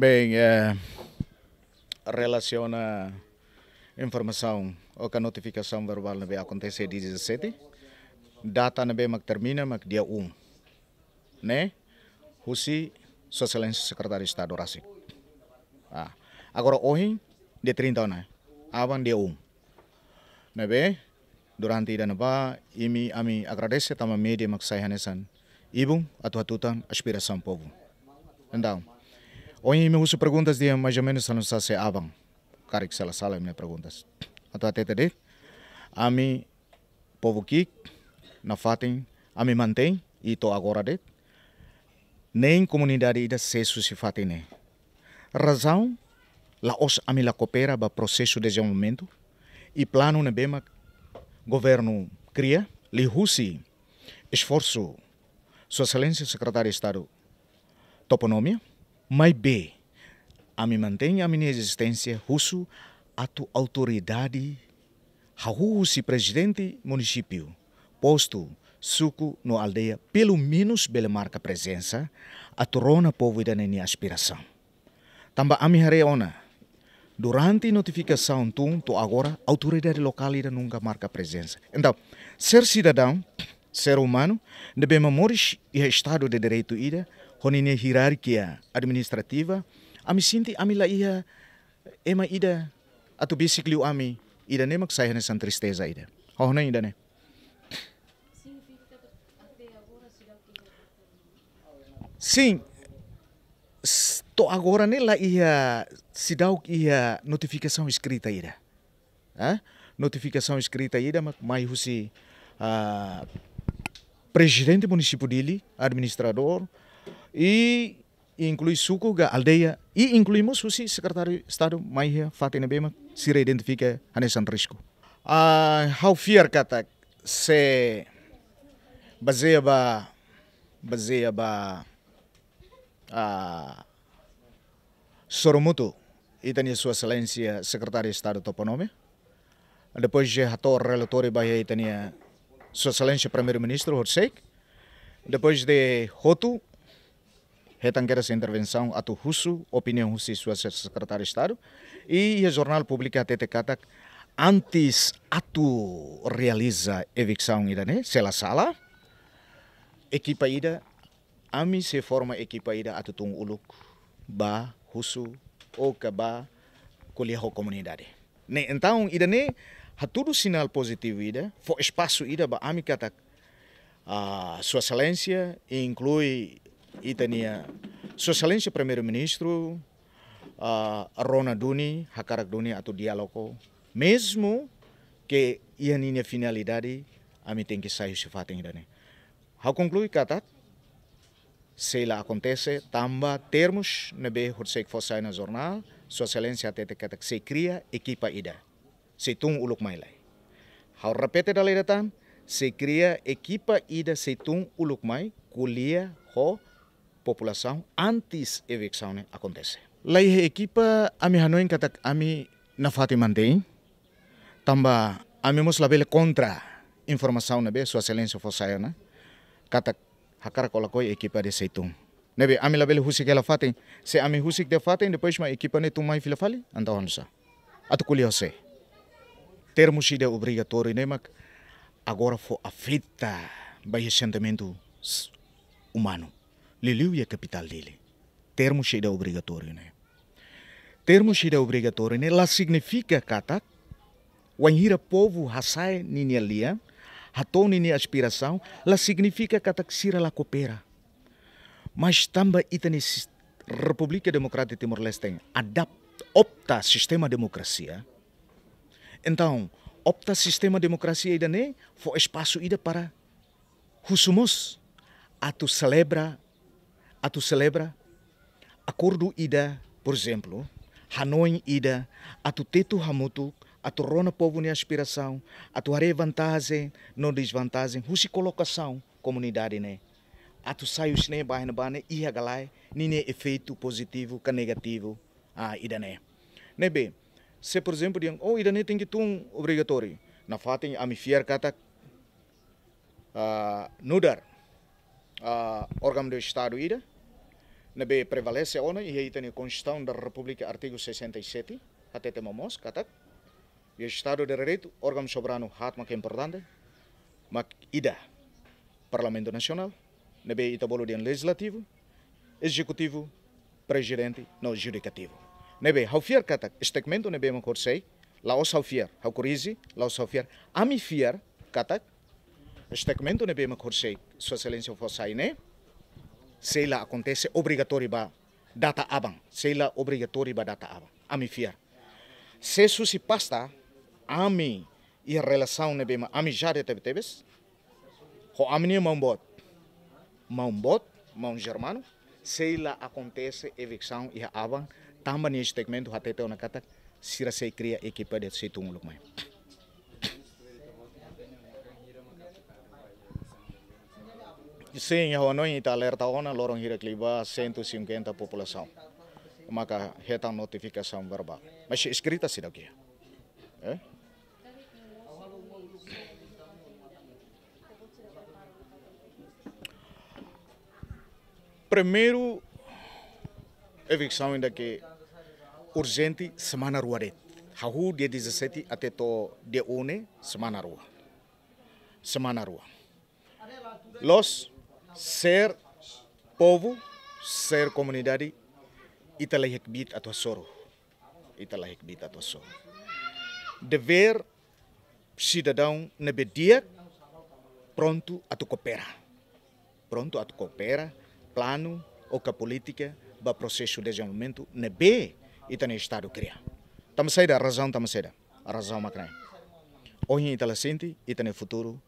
Bem, é, relaciona informação ou que a notificação verbal não acontecer dia 17, data não vai terminar, mas dia 1, um, né? Rusi, Sua Excelência Secretário de Estado, Rassi. Ah. Agora, hoje, dia 30, né? Avan dia 1. Né, bem? Durante dan apa, ini kami agradece sama media maksayanesan, ibu atau hatutan aspirasi povo. Então, Hoy me gusta perguntas? de mais ou menos a nos se aban. Ah, Cara que se la sala me preguntas. A tu atete de. A mi povo que na fatem, a mi mantém e to agora de. Nem comunidade ida se se fatem Razão la os a mi la coopera ba processo de desenvolvimento e plano na bema governo cria li husi esforço sua excelência secretário de estado toponomia mas B, a me mantém a minha existência russo a tua autoridade, o se presidente município, posto suco no aldeia, pelo menos bela marca presença, a torona povo da minha aspiração. Tamba a minha reona, durante notificação tum, tu agora, autoridade local ainda nunca marca presença. Então, ser cidadão, ser humano, devemos morir e estado de direito ida, honine hierarquia administrativa, ami sinti ami la ia ema ida atu bisikliu ami ida ne mak sayane san tristeza ida. Hohna ida ne. Sim, To agora nela ia se dá ia notificação escrita ida. Ah? Notificação escrita ida, mas husi ah, presidente do município dele, administrador, e inclui suku ga aldeia e incluímos o secretário de Estado Maia Fatina Bema se reidentifica a nesse risco. A ah, Haufier kata se baseia ba baseia ba a ah, Soromuto e tenha sua excelência secretário de Estado Toponome. Depois já o e baia e tenha sua excelência primeiro-ministro Horsek. Depois de Hotu retangueira essa intervenção ato russo, opinião russa e sua secretária de Estado, e o jornal público até Katak, antes ato realiza evicção ida, né? Sela sala, equipa ida, a ami se forma equipa ida ato tung uluk, ba, russo, ou ba, colher a comunidade. Né? Então, ida, né? há tudo sinal positivo ida, foi espaço ida, ba, ami que a sua excelência inclui Itania Sua Excelência Primeiro-Ministro uh, ah, Rona Duni, Hakarak Duni atau Dialogo, mesmo que nina finalidade ami tem que sair se fatem dane. How conclui kata, Sei lá acontece, tamba termos nebe horsek fosaina na jornal, Sua Excelência tete se cria equipa ida. Se tung uluk mailai. How repete dalai datan, se cria equipa ida se tung uluk mai, kulia ho população antes da eleição acontecer. Lá a equipa, a minha noite, a minha na Fátima tem. tamba a minha mosla bela contra informação, né, sua excelência fosse aí, né, kata hakara colocou a equipa de Seitum. Nebe, a minha bela husik ela fatem, se a minha husik de fatem, depois uma equipa ne tu mais filha fale, anda onde está. Atuculi você. Termo se de obrigatório, né, mas agora foi afeta by sentimento humano. Liliu e a capital dele. Termo cheio obrigatório, né? Termo cheio obrigatório, né? Lá significa, kata, o povo hasai nini alia, hatou nini aspiração, lá significa, kata, que sira lá coopera. Mas também ita nesse República Democrática de Timor-Leste adapta, opta sistema democracia. Então, opta sistema democracia ida né, for espaço ida para husumos, ato celebra tu celebra acordo ida, por exemplo, Hanoi ida, tu teto hamutu, tu rona povo ni aspiração, tu are vantagem, não desvantagem, husi colocação comunidade né. Atu saio sne bahne bahne ia galai, nine efeito positivo ka negativo a ah, ida né. bem se por exemplo diam, oh ida né tem que um obrigatório. Na fatem a mi fier kata uh, nudar uh, do estado ida, be prevalece ona tem a Constituição da República artigo 67 até temamos katak e Estado de Direito órgão soberano hat é importante mak ida Parlamento Nacional nabe itabolo de legislativo executivo presidente no judicativo nabe haufiar katak estegmento lá makorsei laos haufiar haukurizi laos haufiar ami fiar katak estegmento nabe makorsei sua excelência fossai né sei lá, acontece obrigatório para data aban sei lá, obrigatório para data aban a me fiar. Se isso se passa, a mim, e a relação, né, bem, a mim já de tebe tebes, ho a minha mão bot, mão bot, mão germano, sei lá, acontece evicção e a abang, também neste segmento, até teu na cata, se cria equipa de se tumulto mais. Sim, a ONU está alerta ona, Loron Hiracliba, 150 população. Uma carreta notificação verbal. Mas escrita se daqui. É? Eh? Primeiro, evicção ainda que urgente, semana rua. Rahu, dia 17 até to dia 1, semana rua. Semana rua. Los ser povo, ser comunidade, itulah a tua soro. Itulah a tua soro. Dever cidadão na bedia, pronto a tu coopera. Pronto a tu coopera, plano ou que política para processo de desenvolvimento na B e no Estado cria. Estamos saída, a razão estamos saída. A razão macrã. Hoje em Itala sente, e no futuro,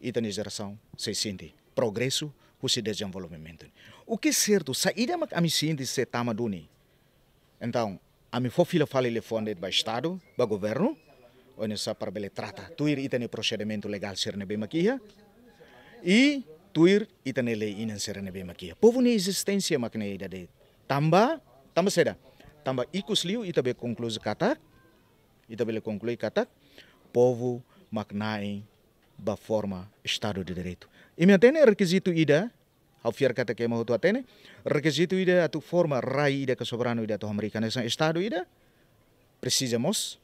e na geração se sente. Progresso o desenvolvimento. O que é certo, saída a missão de setama duni. Então, a minha filha fala ele fonde do Estado, do governo, onde só para ele trata, tu ir e procedimento legal ser nebe maquia, e tu ir e tem lei e não ser nebe maquia. Povo nem existência maquia ida de tamba, tamba seda, tamba ikus liu e também conclui katak, e também conclui katak, povo maquia ba forma Estado de Direito. E me tene requisito ida, ao fiar kata que mau tu tene, requisito ida a tu forma rai ida que soberano ida tu americana sang estado ida, precisamos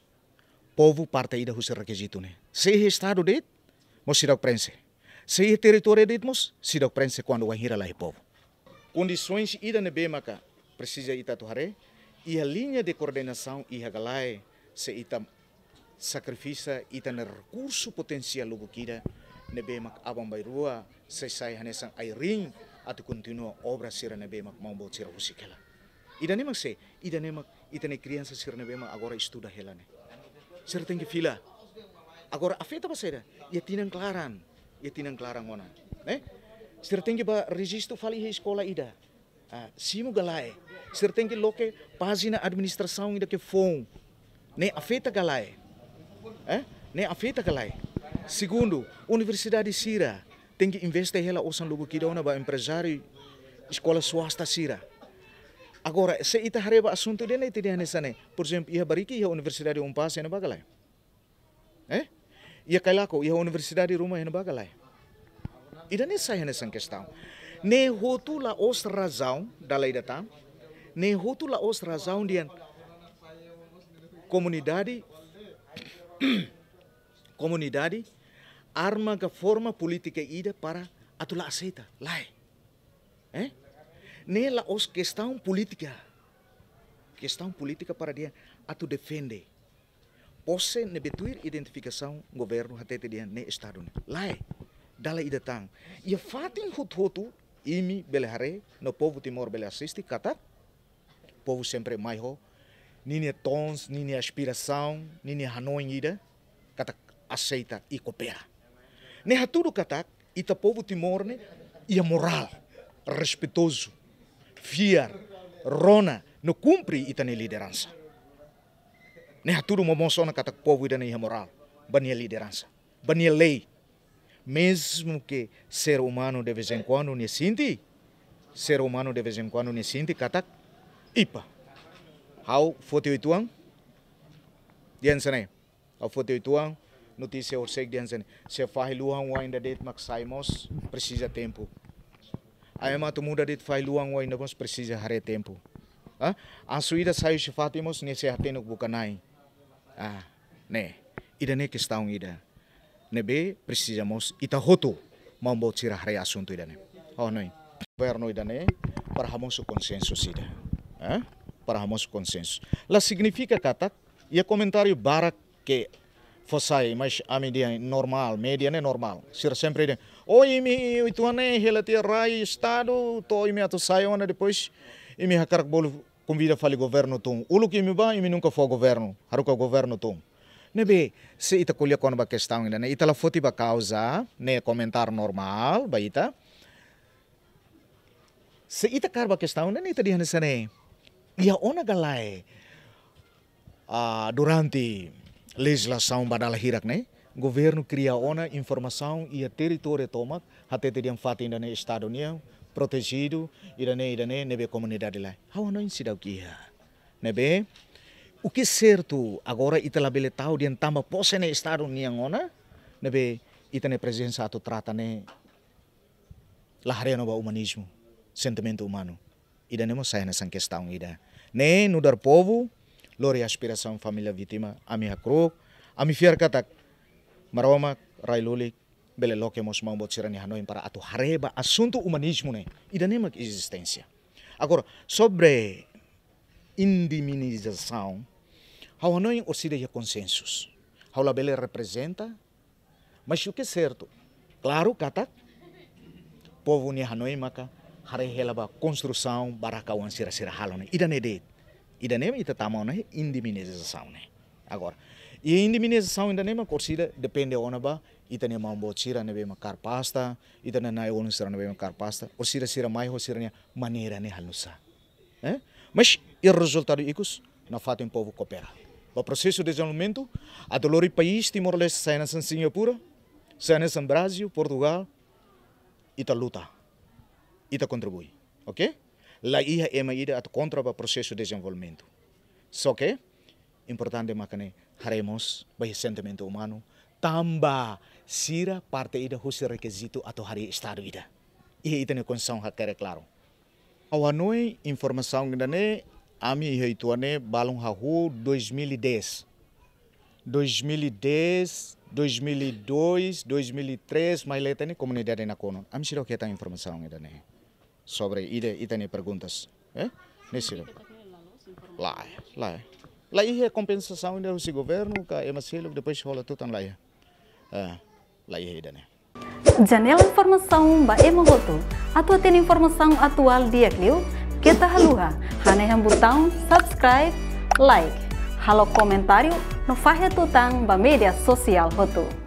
povo parte ida husa requisito ne. Se estado dit, mos sidok prense. Se território dit mos sidok prense quando wahira lai povo. Condições ida ne bemaka precisa ita tu hare, e a linha de coordenação e a galai se ita sacrifício ita ne recurso potencial lubukida mak nebemak rua sesai hanesan airing atu kontinua obra sira mau mambo sira kela. ida nemak se ida nemak ita ne criança sira mak agora istudah helane sira tem fila agora afeta ba sira ia tinang klaran, ia tinang klaran ona Ne? sira ba registro fali he escola ida ah, mu galai sira tem loke página ida ke phone. ne afeta galai eh ne afeta galai Segundo, Universidade Sira, tem que investir ela orçam logo que dona para empresário escola swasta Sira. Agora, se ita hareba assunto dele ita dia nessa né, por exemplo, ia bariki ia Universidade Umpas ia bagalai. Eh? Ia kailako ia Universidade Roma ia bagalai. Ida nessa ia nessa questão. Ne la os razão da lei da ne hotu la os razão dian comunidade comunidade arma armaga forma política ida para a aceita lá é? Eh? nela os questão política questão política para dia atu defende posse ne betuir identificação governo hatete dia ne estado ne lá dala ida tang E fatin hut hotu imi belhare no povo timor bele assiste kata povo sempre mais ho nini tons nini aspiração nini hanon ida aceita e coopera. Neha tudo Katak, ita povo timorne e a moral, respeitoso, fiar, rona, não cumpre ita ne liderança. Neha tudo mo monsona Katak povo ita ne moral, bania liderança, bania lei. Mesmo que ser humano de vez em quando ne sinti, ser humano de vez em quando ne sinti Katak, ipa. How 48 ang? Diyan sanay. How 48 ang? notícia ou de Hansen. Se faz luang um ainda det mac saímos precisa tempo. Aí tu muda det faz luang um ainda mas precisa haré tempo. Ah, a suída saiu se fatimos nesse ateno bucanai. Ah, né. Ida ne um ida. Nebe precisamos ita hoto mau bot sirah hare assunto ida ne. Oh noi. perno ida ne para hamos consenso ida. Ah? Para hamos o consenso. La significa kata ia e comentário barak que fasai mas a dia é normal media né normal sir sempre dia o imi itu ane relati rai estado to imi ato sai ona depois imi hakar bolu convida fali governo tom, ulu que imi ba imi nunca foi governo haruka governo tom, né be, se ita kulia kon ba questão ainda ne né? ita la foti ba causa né comentar normal ba ita se ita kar ba questão ne né? ita dia ne sene né? ia ona galai ah durante legislação badala hirak né governo cria ona informação e a território toma até teriam fato ainda na estado união protegido ira ne ira nebe comunidade lá how não incida o que é nebe o que certo agora itala beletau dian tamba posse ne estado união ona nebe itane presença tu trata né lahare no ba humanismo sentimento humano ida nemo sai nessa questão ida nem no dar povo lori aspiração família vítima a minha ami a minha fiar katak maroma railuli bele loke mos mau bot hanoi para atu hareba assunto humanismo né idanema existência agora sobre indemnização hau hanoi osideia consensos hau la bele representa mas o que é certo claro kata povo ni hanoi maka hare helaba construção baraka wan sira sira halone idanede ainda nem está tamo na indemnização né agora e a indemnização ainda nem uma corrida depende onde ba ita nem uma bochira nem bem uma carpasta ita nem na onde será nem bem uma carpasta ou sira sira mais ou sira nem maneira nem halusa eh? mas e resultado icus na fato em povo coopera o processo de desenvolvimento a dolor país Timor Leste sai na Singapura sai na Brasil Portugal ita luta ita contribui ok la é ema ida at contra o processo de desenvolvimento. Só que importante que haremos ba sentimento humano tamba sira parte ida husi requisito atau hari estado ida. aí tem a condição hakere claro. Awanoi informação ngdane ami iha ituane balong hahu 2010. 2010 2002, 2003, mas lá tem comunidade na Cono. Am sure que tem informação ainda, né? sobre y, de, eh? Ni si É? la la la i he compensação ainda si governo, que é Marcelo, depois rola tudo lá. É. Lá é ainda, ah, né? janel informação ba emo goto. Atua ten informação atual dia kliu. Kita haluha. Hane hambutang subscribe, like. Halo komentario, no fahe tutang ba media sosial hotu.